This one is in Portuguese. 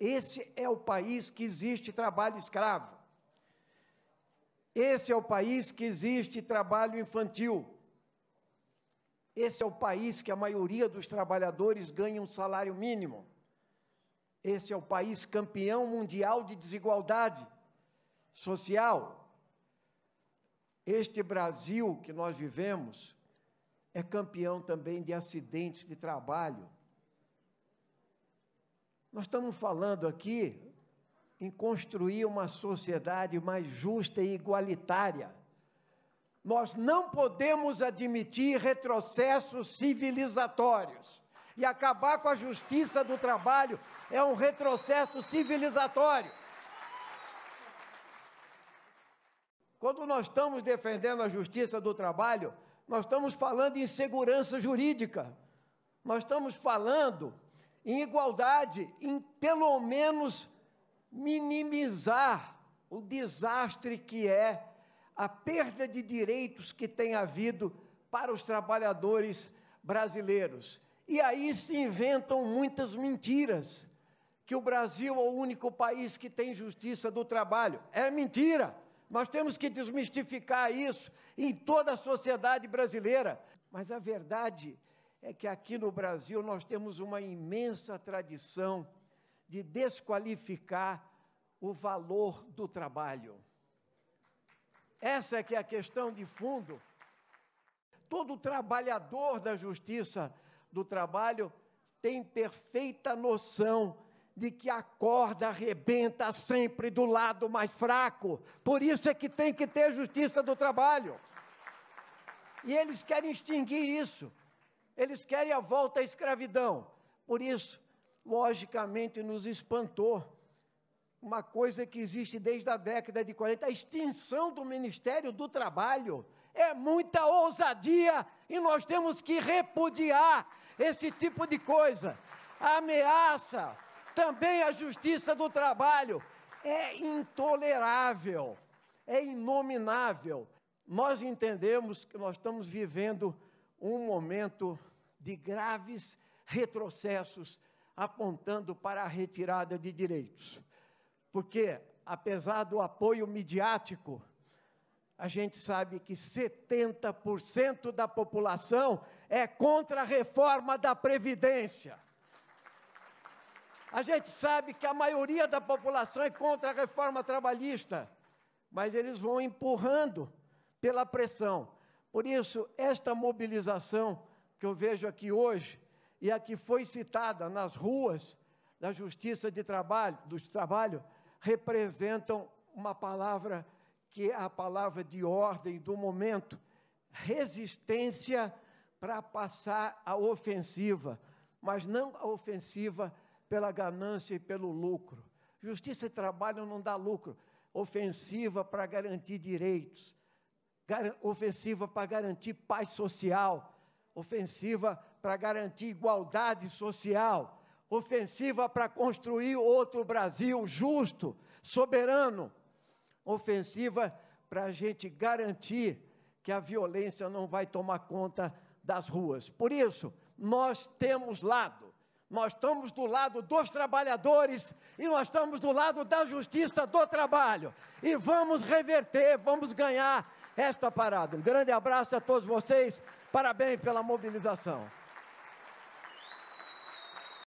Esse é o país que existe trabalho escravo. Esse é o país que existe trabalho infantil. Esse é o país que a maioria dos trabalhadores ganha um salário mínimo. Esse é o país campeão mundial de desigualdade social. Este Brasil que nós vivemos é campeão também de acidentes de trabalho nós estamos falando aqui em construir uma sociedade mais justa e igualitária. Nós não podemos admitir retrocessos civilizatórios. E acabar com a justiça do trabalho é um retrocesso civilizatório. Quando nós estamos defendendo a justiça do trabalho, nós estamos falando em segurança jurídica. Nós estamos falando em igualdade, em pelo menos minimizar o desastre que é a perda de direitos que tem havido para os trabalhadores brasileiros. E aí se inventam muitas mentiras que o Brasil é o único país que tem justiça do trabalho. É mentira. Nós temos que desmistificar isso em toda a sociedade brasileira. Mas a verdade é é que aqui no Brasil nós temos uma imensa tradição de desqualificar o valor do trabalho. Essa é que é a questão de fundo. Todo trabalhador da justiça do trabalho tem perfeita noção de que a corda arrebenta sempre do lado mais fraco. Por isso é que tem que ter justiça do trabalho. E eles querem extinguir isso eles querem a volta à escravidão. Por isso, logicamente, nos espantou uma coisa que existe desde a década de 40, a extinção do Ministério do Trabalho. É muita ousadia e nós temos que repudiar esse tipo de coisa. A ameaça, também a justiça do trabalho. É intolerável, é inominável. Nós entendemos que nós estamos vivendo um momento de graves retrocessos apontando para a retirada de direitos. Porque, apesar do apoio midiático, a gente sabe que 70% da população é contra a reforma da Previdência. A gente sabe que a maioria da população é contra a reforma trabalhista, mas eles vão empurrando pela pressão. Por isso, esta mobilização que eu vejo aqui hoje e a que foi citada nas ruas da Justiça de Trabalho, do Trabalho, representam uma palavra que é a palavra de ordem do momento, resistência para passar a ofensiva, mas não a ofensiva pela ganância e pelo lucro. Justiça e trabalho não dá lucro. Ofensiva para garantir direitos, ofensiva para garantir paz social, ofensiva para garantir igualdade social, ofensiva para construir outro Brasil justo, soberano, ofensiva para a gente garantir que a violência não vai tomar conta das ruas. Por isso, nós temos lado. Nós estamos do lado dos trabalhadores e nós estamos do lado da justiça do trabalho. E vamos reverter, vamos ganhar esta parada. Um grande abraço a todos vocês, parabéns pela mobilização.